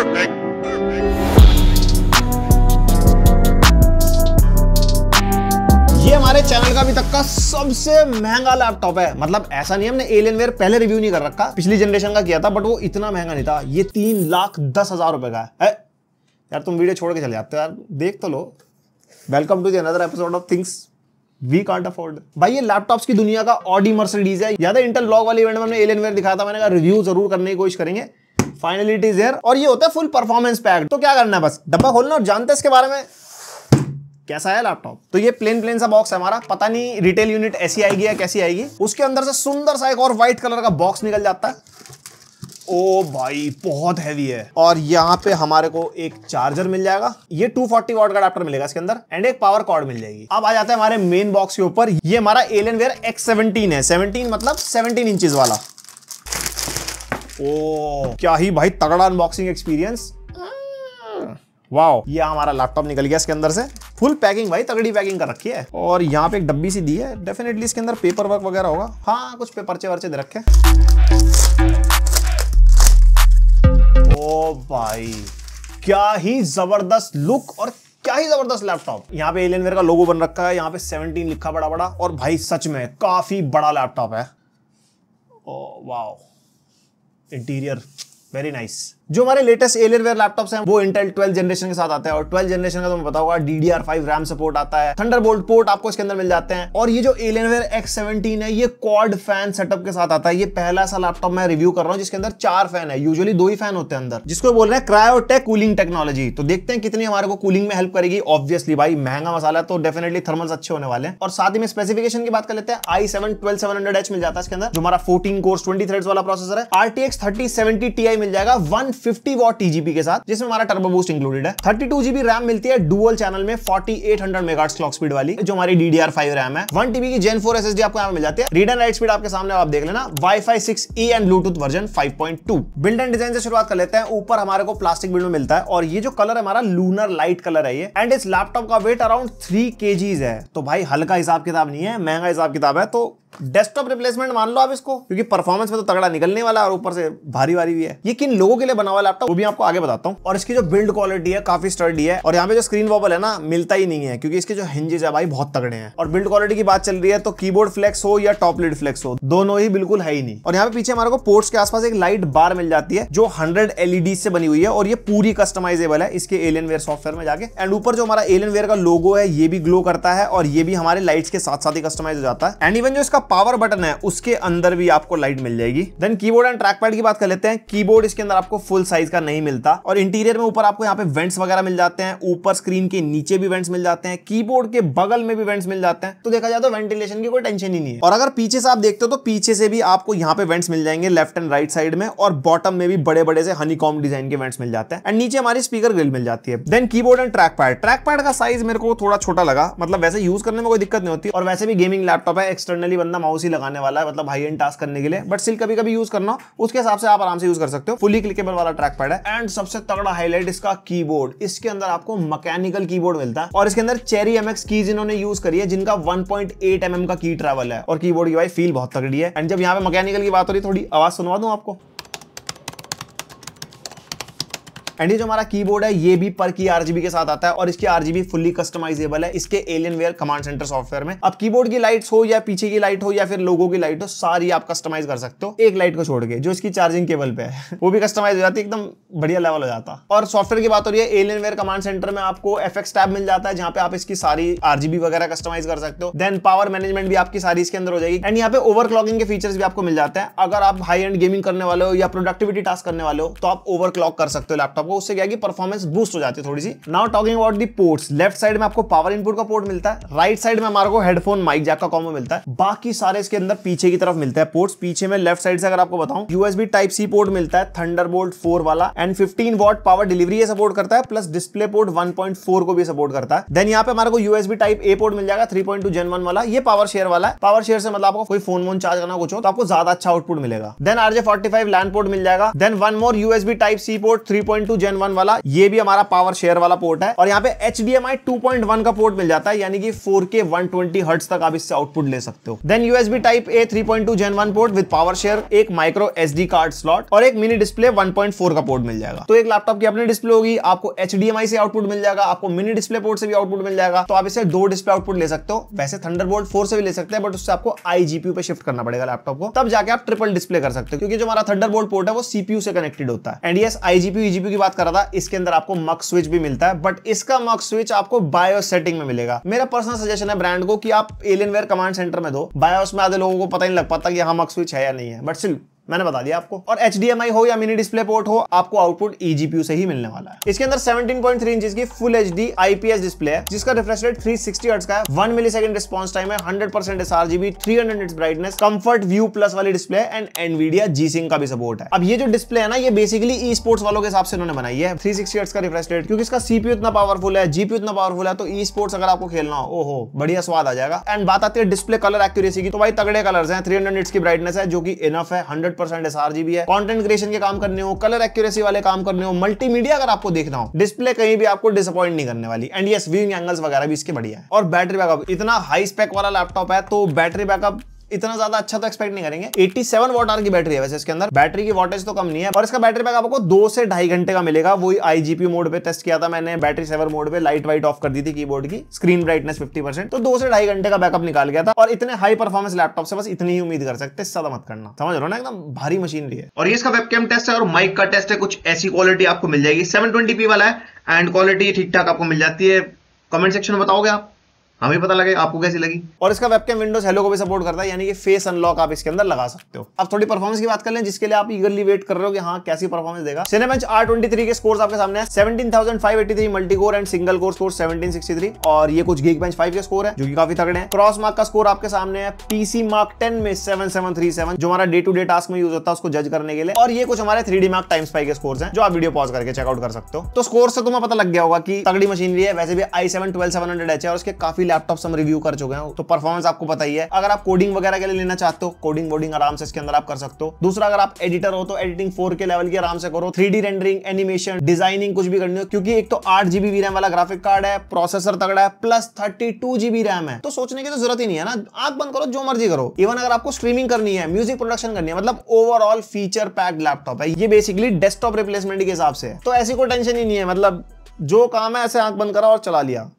perfect. ये हमारे channel का अभी तक का सबसे महंगा लैपटॉप है मतलब ऐसा नहीं हमने एलियन वेयर पहले रिव्यू नहीं कर रखा पिछली जनरेशन का किया था बट वो इतना महंगा नहीं था ये तीन लाख दस हजार रुपए का है यार तुम वीडियो छोड़ के चले जाते हो यार देख तो लो welcome to another episode of things we can't afford भाई ये लैपटॉप्स की दुनिया का ऑडी मर्सिडीज है याद इंटर इंटरलॉक वाले इवेंट में हमने एलियन दिखाया था मैंने कहा रिव्यू जरूर करने की कोशिश करेंगे फाइनली इट इज हेयर और ये होता है फुल परफॉर्मेंस पैक तो क्या करना है बस डब्बा खोलना और जानते हैं इसके बारे में कैसा है लैपटॉप तो ये प्लेन प्लेन सा बॉक्स है हमारा पता नहीं रिटेल यूनिट ऐसी आएगी या कैसी आएगी उसके अंदर से सुंदर सा एक और व्हाइट कलर का बॉक्स निकल जाता है ओ भाई बहुत हैवी है और यहाँ पे हमारे को एक चार्जर मिल जाएगा ये 240 फोर्टी वॉट का अडाप्टर मिलेगा इसके अंदर एंड एक पावर कॉर्ड मिल जाएगी अब आ जाते हैं हमारे मेन बॉक्स के ऊपर ये हमारा एलियन वेयर एक्स सेवनटीन है सेवनटीन मतलब सेवनटीन इंचज वाला ओ क्या ही भाई तगड़ा अनबॉक्सिंग एक्सपीरियंस वाह ये हमारा लैपटॉप निकल गया इसके अंदर से फुल पैकिंग भाई तगड़ी पैकिंग कर रखी है और यहाँ पे एक डब्बी सी दी है डेफिनेटली इसके अंदर पेपर वर्क वगैरह होगा हाँ कुछ पेपरचे वर्चे दे रखे ओ भाई क्या ही जबरदस्त लुक और क्या ही जबरदस्त लैपटॉप यहाँ पे एलियन का लोगो बन रखा है यहाँ पे 17 लिखा बड़ा बड़ा और भाई सच में काफी बड़ा लैपटॉप है ओ वाह interior very nice जो हमारे लेटेस्ट एलियनवेयर लैपटॉप्स हैं वो इंटेल 12 जनरेशन के साथ आते हैं और 12 जनरेशन का तो मैं बताऊंगा डीडीआर फाइव रैम सपोर्ट आता है थंडरबोल्ट पोर्ट आपको इसके अंदर मिल जाते हैं और ये जो एलियनवेयर एक्स सेवनटीन है ये क्वाड फैन सेटअप के साथ आता है ये पहला सा लैपटॉप मैं रिव्यू कर रहा हूँ जिसके अंदर चार फैन है यूजली दो ही फैन होते हैं अंदर जिसको बोल रहे हैं क्रायोटेक कूलिंग टेक्नोलॉजी तो देखते हैं कितनी हमारे को कूलिंग में हेल्प करेगी ऑब्वियसली भाई महंगा मसाला तो डेफिनेटली थर्मल्स अच्छे होने वाले हैं और साथ ही में स्पेसिफिकेशन की बात कर लेते हैं I seven twelve seven hundred H मिल जाता है इसके अंदर जो हमारा फोर्टीन कोर्स ट्वेंटी थ्रेड वाला प्रोसेसर है आरटीएक्स थर्टी सेवेंटी टी मिल जाएगा वन फिफ्टी वॉट टीजीबी के साथ जिसमें हमारा टर्बो बूस्ट इंक्लूडेड है थर्टी टू जीबी रैम मिलती है डुअल चैनल में forty eight hundred megahertz clock speed वाली जो हमारी फाइव रैम है वन टीबी की जेन 4 एसएसडी आपको यहाँ मिल जाती है रीड एंड राइट स्पीड आपके सामने आप देख लेना wifi E and Bluetooth version five point two build and design से शुरुआत कर लेते हैं ऊपर हमारे को प्लास्टिक बिल्ड में मिलता है और ये जो कलर है हमारा लूनर लाइट कलर है ये एंड इस लैपटॉप का वेट अराउंड थ्री के है तो भाई हल्का हिसाब किताब नहीं है महंगा हिसाब किताब है तो डेस्कटॉप रिप्लेसमेंट मान लो आप इसको क्योंकि परफॉर्मेंस में तो तगड़ा निकलने वाला और ऊपर से भारी भारी भी है ये किन लोगों के लिए बना हुआ लैपटॉप वो भी आपको आगे बताता हूँ और इसकी जो बिल्ड क्वालिटी है काफी स्टर्डी है और यहाँ पे जो स्क्रीन वॉबल है ना मिलता ही नहीं है क्योंकि इसके जो हिंजेज है भाई बहुत तगड़े हैं और बिल्ड क्वालिटी की बात चल रही है तो की फ्लेक्स हो या टॉप लिड फ्लेक्स हो दोनों ही बिल्कुल है ही नहीं और यहाँ पे पीछे हमारे को पोर्ट्स के आसपास एक लाइट बार मिल जाती है जो हंड्रेड एलईडी e से बनी हुई है और ये पूरी कस्टमाइजेबल है इसके एलियन सॉफ्टवेयर में जाके एंड ऊपर जो हमारा एलियन का लोगो है ये भी ग्लो करता है और ये भी हमारे लाइट्स के साथ साथ ही कस्टमाइज हो जाता है एंड इवन जो इसका का पावर बटन है उसके अंदर भी आपको लाइट मिल जाएगी then keyboard and trackpad की बात कर लेते हैं कीबोर्ड इसके अंदर आपको फुल साइज का नहीं मिलता और इंटीरियर में ऊपर आपको यहाँ पे वेंट्स वगैरह मिल जाते हैं ऊपर स्क्रीन के नीचे भी वेंट्स मिल जाते हैं कीबोर्ड के बगल में भी वेंट्स मिल जाते हैं तो देखा जाए तो वेंटिलेशन की कोई टेंशन ही नहीं है और अगर पीछे से आप देखते हो तो पीछे से भी आपको यहाँ पे वेंट्स मिल जाएंगे लेफ्ट एंड राइट साइड में और बॉटम में भी बड़े बड़े से हनीकॉम डिजाइन के वेंट्स मिल जाते हैं एंड नीचे हमारी स्पीकर ग्रिल मिल जाती है then keyboard and trackpad trackpad का साइज मेरे को थोड़ा छोटा लगा मतलब वैसे यूज करने में कोई दिक्कत नहीं होती और वैसे भी गेमिंग लैपटॉप है एक्सटर्नली बंदा माउस ही लगाने वाला है मतलब हाई एंड टास्क करने के लिए बट स्टिल कभी कभी यूज करना उसके हिसाब से आप आराम से यूज कर सकते हो फुली क्लिकेबल वाला ट्रैक पैड है एंड सबसे तगड़ा हाईलाइट इसका कीबोर्ड इसके अंदर आपको मैकेनिकल कीबोर्ड मिलता है और इसके अंदर चेरी एम कीज इन्होंने यूज करी है जिनका वन पॉइंट का की ट्रेवल है और कीबोर्ड की भाई फील बहुत तगड़ी है एंड जब यहाँ पे मैकेनिकल की बात हो रही थोड़ी आवाज सुनवा दू आपको एंड ये जो हमारा कीबोर्ड है ये भी पर की आरजीबी के साथ आता है और इसकी आरजीबी फुल्ली कस्टमाइजेबल है इसके Alienware command centre software में अब कीबोर्ड की लाइट हो या पीछे की लाइट हो या फिर लोगों की लाइट हो सारी आप कस्टमाइज कर सकते हो एक लाइट को छोड़ के जो इसकी चार्जिंग केबल पे है वो भी कस्टमाइज हो जाती है एकदम बढ़िया लेवल हो जाता और सॉफ्टवेयर की बात हो रही है एलियन वेयर कमांड सेंटर में आपको एफ टैब मिल जाता है जहां पे आप इसकी सारी आरजीबी वगैरह कस्टमाइज कर सकते हो देन पावर मैनेजमेंट भी आपकी सारी इसके अंदर हो जाएगी एंड यहाँ पे ओवरक्लॉकिंग के फीचर्स भी आपको मिल जाते हैं अगर आप हाई एंड गेमिंग करने वाले हो या प्रोडक्टिविटी टास्क करने वाले हो तो आप ओवरक्लॉक कर सकते हो लैपटॉप आपको उससे क्या की परफॉर्मेंस बूस्ट हो जाती है थोड़ी सी now talking about the ports left side में आपको पावर इनपुट का पोर्ट मिलता है राइट साइड में हमारे को हेडफोन माइक जैक का कॉम्बो मिलता है बाकी सारे इसके अंदर पीछे की तरफ मिलता है पोर्ट्स पीछे में लेफ्ट साइड से अगर आपको बताऊं यूएसबी टाइप सी पोर्ट मिलता है थंडर बोल्ट वाला and fifteen watt power delivery support करता है प्लस डिस्प्ले पोर्ट वन को भी सपोर्ट करता है देन यहाँ पे हमारे को यूएसबी टाइप ए पोर्ट मिल जाएगा थ्री पॉइंट वाला ये पावर शेयर वाला है पावर शेयर से मतलब आपको कोई फोन वोन चार्ज करना कुछ हो तो आपको ज्यादा अच्छा आउटपुट मिलेगा then RJ forty five LAN port मिल जाएगा then one more USB type C port three point gen one वाला ये भी हमारा पावर शेयर वाला पोर्ट है और यहाँ पे H D M I two point one का पोर्ट मिल जाता है यानी कि फोर के वन ट्वेंटी हर्ट्स तक आप इससे आउटपुट ले सकते हो then USB type A three point two gen one port with power share एक micro S D card slot और एक mini display one point four का पोर्ट मिल जाएगा तो एक लैपटॉप की अपनी डिस्प्ले होगी आपको एच डी एम आई से आउटपुट मिल जाएगा आपको मिनी डिस्प्ले पोर्ट से भी आउटपुट मिल जाएगा तो आप इसे दो डिस्प्ले आउटपुट ले सकते हो वैसे थंडर बोल्ट फोर से भी ले सकते हैं बट उससे आपको आई जीपीयू पे शिफ्ट करना पड़ेगा लैपटॉप को तब जाके आप ट्रिपल डिस्प्ले कर सकते हो क्योंकि जो हमारा थंडर पोर्ट है वो सीपीयू से कनेक्टेड होता है एंड यस आईजीपीयू की बात कर रहा था इसके अंदर आपको मक स्विच भी मिलता है बट इसका मक स्विच आपको बायो सेटिंग में मिलेगा मेरा पर्सनल सजेशन है ब्रांड को कि आप एलियनवेयर कमांड सेंटर में दो बायोस में आधे लोगों को पता नहीं लग पाता कि यहाँ मक स्विच है या नहीं है बट सिर्फ मैंने बता दिया आपको और एच हो या मिनी डिस्प्ले पोर्ट हो आपको आउटपुट ईजीपीयू e से ही मिलने वाला है इसके अंदर 17.3 इंच की full H D IPS display है जिसका रिफ्रेश रेट 360 सिक्सटी का है one millisecond response time है 100 percent S RGB three hundred brightness comfort view plus वाली display and Nvidia G sync का भी सपोर्ट है अब ये जो डिस्प्ले है ना ये बेसिकली ई स्पोर्ट्स वालों के हिसाब से उन्होंने बनाई है थ्री सिक्सटी का रिफ्रेश रेट क्योंकि इसका सीपी उतना पावरफुल है जीपी उतना पावरफुल है तो ई स्पोर्ट्स अगर आपको खेलना हो ओहो बढ़िया स्वाद आ जाएगा एंड बात आती है डिस्प्ले कलर एक्यूरेसी की तो भाई तगड़े कलर है थ्री हंड्रेड की ब्राइटनेस है जो कि इनफ है हंड्रेड परसेंट एस है कॉन्टेंट क्रिएशन के काम करने हो कलर एक्यूरेसी वाले काम करने हो मल्टीमीडिया अगर आपको देखना हो डिस्प्ले कहीं भी आपको डिसअपॉइंट नहीं करने वाली एंड यस व्यूइंग एंगल्स वगैरह भी इसके बढ़िया है और बैटरी बैकअप इतना हाई स्पेक वाला लैपटॉप है तो बैटरी बैकअप इतना ज्यादा अच्छा तो एक्सपेक्ट नहीं करेंगे 87 सेवन वॉट आर की बैटरी है वैसे इसके अंदर बैटरी की वॉटेज तो कम नहीं है और इसका बैटरी बैक आपको दो से ढाई घंटे का मिलेगा वही आईजीपी मोड पे टेस्ट किया था मैंने बैटरी सेवर मोड पे लाइट वाइट ऑफ कर दी थी कीबोर्ड की स्क्रीन ब्राइटनेस फिफ्टी परसेंट तो दो से ढाई घंटे का बैकअप निकाल गया था और इतने हाई परफॉर्मेंस लैपटॉप से बस इतनी ही उम्मीद कर सकते ज्यादा मत करना समझ रहे हो ना एकदम भारी मशीन है और इसका वेबकैम टेस्ट है और माइक का टेस्ट है कुछ ऐसी क्वालिटी आपको मिल जाएगी सेवन वाला है एंड क्वालिटी ठीक ठाक आपको मिल जाती है कमेंट सेक्शन में बताओगे आप हमें पता लगे आपको कैसी लगी और इसका वेबकैम विंडोज हेलो को भी सपोर्ट करता है यानी कि फेस अनलॉक आप इसके अंदर लगा सकते हो अब थोड़ी परफॉर्मेंस की बात कर लें जिसके लिए आप ईगरली वेट कर रहे हो कि हाँ कैसी परफॉर्मेंस देगा सिनेमेंच आर ट्वेंटी थ्री के स्कोर आपके सामने seventeen thousand five eighty three multi core and single core score seventeen sixty three और ये कुछ गेक बेंच फाइव के स्कोर है जो कि काफी तगड़े हैं क्रॉस मार्क का स्कोर आपके सामने है पीसी मार्क टेन में सेवन सेवन थ्री सेवन जो हमारा डे टू डे टास्क में यूज होता है उसको जज करने के लिए और ये कुछ हमारे three D Mark time spy के स्कोर है जो आप वीडियो पॉज करके चेकआउट कर सकते हो तो स्कोर से तुम्हें पता लग गया होगा कि तगड़ी मशीनरी है वैसे भी I seven twelve seven hundred H है और उसके काफी लैपटॉप हम रिव्यू कर चुके हैं तो परफॉर्मेंस आपको पता ही है अगर आप कोडिंग वगैरह के लिए लेना चाहते हो कोडिंग वोडिंग आराम से इसके अंदर आप कर सकते हो दूसरा अगर आप एडिटर हो तो एडिटिंग फोर के लेवल की आराम से करो थ्री रेंडरिंग एनिमेशन डिजाइनिंग कुछ भी करनी हो क्योंकि एक तो आठ जीबी रैम वाला ग्राफिक कार्ड है प्रोसेसर तगड़ा है plus thirty two GB RAM है तो सोचने की तो जरूरत ही नहीं है ना आप बंद करो जो मर्जी करो इवन अगर आपको स्ट्रीमिंग करनी है म्यूजिक प्रोडक्शन करनी है मतलब ओवरऑल फीचर पैक्ड लैपटॉप है ये बेसिकली डेस्कटॉप रिप्लेसमेंट के हिसाब से तो ऐसी कोई टेंशन ही नहीं है मतलब जो काम है ऐसे आंख बंद करा और चला लिया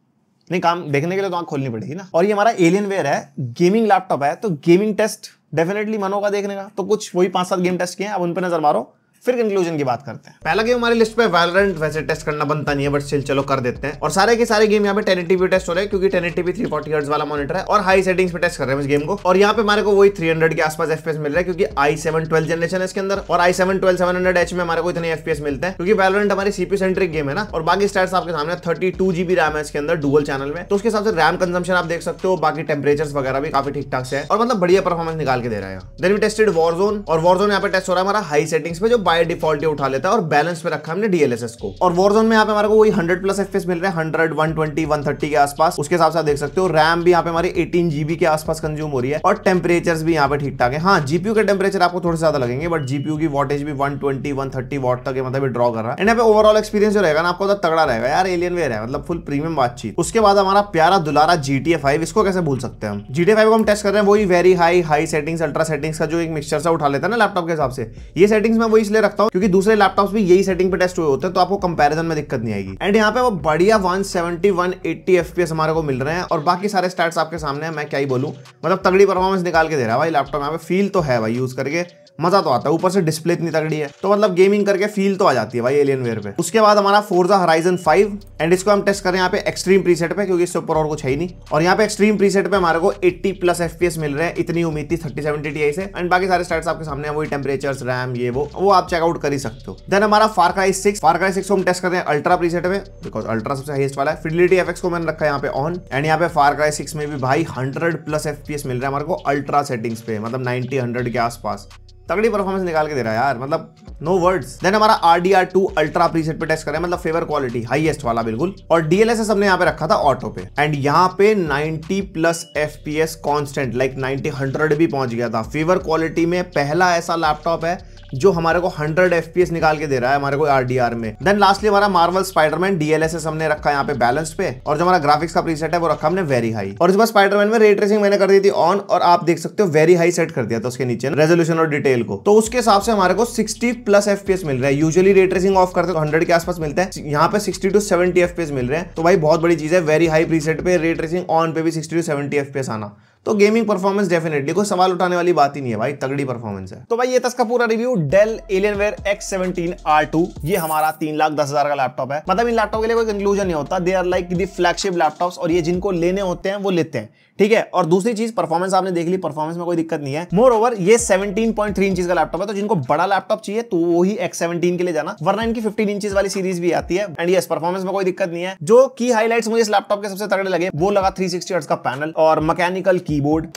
नहीं काम देखने के लिए तो आंख खोलनी पड़ेगी ना और ये हमारा एलियन वेयर है गेमिंग लैपटॉप है तो गेमिंग टेस्ट डेफिनेटली मन होगा देखने का तो कुछ वही पांच सात गेम टेस्ट किए हैं अब उन पर नजर मारो फिर कंक्लूजन की बात करते हैं पहला गेम हमारी लिस्ट पे वायलेंट वैसे टेस्ट करना बनता नहीं है बट स्टिल चलो कर देते हैं और सारे के सारे गेम यहाँ पे टेन एटीपी टेस्ट हो रहे हैं क्योंकि ten eighty P three forty hertz वाला मॉनिटर है और हाई सेटिंग्स पे टेस्ट कर रहे हैं इस गेम को और यहाँ पे हमारे को वही थ्री हंड्रेड के आसपास एफपीएस मिल रहा है क्योंकि आई सेवन जनरेशन है इसके अंदर और I seven twelve seven hundred H में हमारे को इतने एफपीएस मिलते हैं क्योंकि वैलोरेंट हमारी सीपी सेंट्रिक गेम है ना और बाकी स्टार्ट आपके सामने थर्टी टू जीबी रैम है इसके अंदर डुअल चैनल में तो उसके हिसाब से रैम कंजम्पशन आप देख सकते हो बाकी टेम्परेचर वगैरह भी काफी ठीक ठाक से है और मतलब बढ़िया परफॉर्मेंस निकाल के दे रहे हैं देन वी टेस्टेड जोन और जोन यहाँ पे टेस्ट हो रहा है हमारा हाई सेटिंग्स पे जो बाय डिफॉल्ट ये उठा लेता है और बैलेंस पे रखा हमने डीएलएसएस को और वॉरजोन में यहाँ पे हमारे को वही 100 प्लस एफ मिल रहे हैं 100 वन 130 के आसपास उसके हिसाब से आप देख सकते हो रैम भी यहाँ पे हमारी एटीन जीबी के आसपास कंज्यूम हो रही है और टेम्परेचर भी यहाँ पे ठीक ठाक है हाँ जीपीयू के टेम्परेचर आपको थोड़े ज्यादा लगेंगे बट जीपीयू की वॉटेज भी वन ट्वेंटी वॉट तक मतलब ड्रॉ कर रहा है एंड यहाँ पे ओवरऑल एक्सपीरियंस जो रहेगा ना आपको तगड़ा रहेगा यार एलियन वेयर है मतलब फुल प्रीमियम बातचीत उसके बाद हमारा प्यारा दुलारा जीटीए फाइव इसको कैसे भूल सकते हैं हम जीटीए फाइव को हम टेस्ट कर रहे हैं वही very high high settings ultra settings का जो एक मिक्सचर सा उठा लेता है ना लैपटॉप के हिसाब से ये सेटिंग्स मैं वो इसलिए इसलिए रखता हूँ क्योंकि दूसरे लैपटॉप भी यही सेटिंग पे टेस्ट हुए होते हैं तो आपको कंपेरिजन में दिक्कत नहीं आएगी एंड यहाँ पे वो बढ़िया one seventy one eighty FPS हमारे को मिल रहे हैं और बाकी सारे स्टार्ट आपके सामने मैं क्या ही बोलूँ मतलब तगड़ी परफॉर्मेंस निकाल के दे रहा है भाई लैपटॉप यहाँ पे फील तो है भाई यूज करके मजा तो आता है ऊपर से डिस्प्ले इतनी तगड़ी है तो मतलब गेमिंग करके फील तो आ जाती है भाई एलियन वेयर पे उसके बाद हमारा फोर्जा हराइजन फाइव एंड इसको हम टेस्ट करें यहाँ पे एक्सट्रीम प्रीसेट पे क्योंकि इससे ऊपर और कुछ है ही नहीं और यहाँ पे एक्सट्रीम प्रीसेट पे हमारे को 80 प्लस एफ मिल रहे हैं इतनी उम्मीद थी थर्टी सेवन टी से एंड बाकी सारे स्टार्ट आपके सामने वही टेम्परेचर रैम ये वो वो आप चेकआउट कर ही सकते हो देन हमारा Far Cry six Far Cry six को हम टेस्ट करते हैं अल्ट्रा प्रीसेट में बिकॉज अल्ट्रा सबसे हाइस्ट वाला है फिडिलिटी एफेक्स को मैंने रखा यहाँ पे ऑन एंड यहाँ पे फार क्राई सिक्स में भी भाई हंड्रेड प्लस एफ मिल रहा है हमारे को अल्ट्रा सेटिंग्स पे मतलब नाइनटी हंड्रेड के आसपास तगड़ी परफॉर्मेंस निकाल के दे रहा है यार मतलब नो वर्ड्स देन हमारा R D R two ultra preset पे टेस्ट करें मतलब फेवर क्वालिटी हाईएस्ट वाला बिल्कुल और डीएलएसएस हमने यहाँ पे रखा था ऑटो पे एंड यहाँ पे 90 plus F P S constant like 90 100 भी पहुंच गया था फेवर क्वालिटी में पहला ऐसा लैपटॉप है जो हमारे को हंड्रेड एफ निकाल के दे रहा है हमारे को आर में देन लास्टली हमारा मार्वल स्पाइडरमैन डीएलएसएस हमने रखा है यहाँ पे बैलेंस पे और जो हमारा ग्राफिक्स का प्रीसेट है वो रखा हमने वेरी हाई और इसके बाद स्पाइडरमैन में रेट्रेसिंग मैंने कर दी थी ऑन और आप देख सकते हो वेरी हाई सेट कर दिया था उसके नीचे रेजोल्यूशन और डिटेल को तो उसके हिसाब से हमारे को सिक्सटी प्लस एफ मिल रहा है यूजली रेट रेसिंग ऑफ करते हंड्रेड तो के आसपास मिलता है यहाँ पे सिक्सटी टू सेवेंटी एफ मिल रहे हैं तो भाई बहुत बड़ी चीज है वेरी हाई प्रीसेट पे रेट्रेसिंग ऑन पे भी सिक्सटी टू सेवेंटी एफ आना तो गेमिंग परफॉर्मेंस डेफिनेटली कोई सवाल उठाने वाली बात ही नहीं है भाई तगड़ी परफॉर्मेंस है तो भाई ये तस का पूरा review Dell Alienware X seventeen R two ये हमारा तीन लाख दस हजार का लैपटॉप है मतलब इन लैपटॉप के लिए कोई कंक्लूजन नहीं होता they are like the flagship laptop और ये जिनको लेने होते हैं वो लेते हैं ठीक है और दूसरी चीज परफॉर्मेंस आपने देख ली परफॉर्मेंस में कोई दिक्कत नहीं है मोर ओवर ये 17.3 इंच का लैपटॉप है तो जिनको बड़ा लैपटॉप चाहिए तो वो ही एक्स के लिए जाना वरना इनकी 15 इंच वाली सीरीज भी आती है एंड यस परफॉर्मेंस में कोई दिक्कत नहीं है जो की हाईलाइट्स मुझे इस लैपटॉप के सबसे तगड़े लगे वो लगा थ्री सिक्सटी का पैनल और मैकेनिकल कीबोर्ड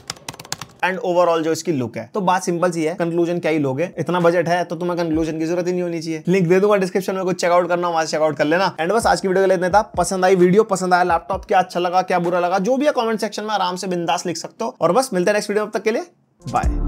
एंड ओवरऑल जो इसकी लुक है तो बात सिंपल सी है कंक्लूजन क्या ही है इतना बजट है तो तुम्हें कंक्लूजन की जरूरत ही नहीं होनी चाहिए लिंक दे दूंगा डिस्क्रिप्शन में कुछ चेकआउट करना वहां चेकआउट कर लेना एंड बस आज की वीडियो लेते था पसंद आई वीडियो पसंद आया लैपटॉप क्या अच्छा लगा क्या बुरा लगा जो भी है कॉमेंट सेक्शन में आराम से बिंदास लिख सकते हो और बस मिलते हैं नेक्स्ट वीडियो तक के लिए बाय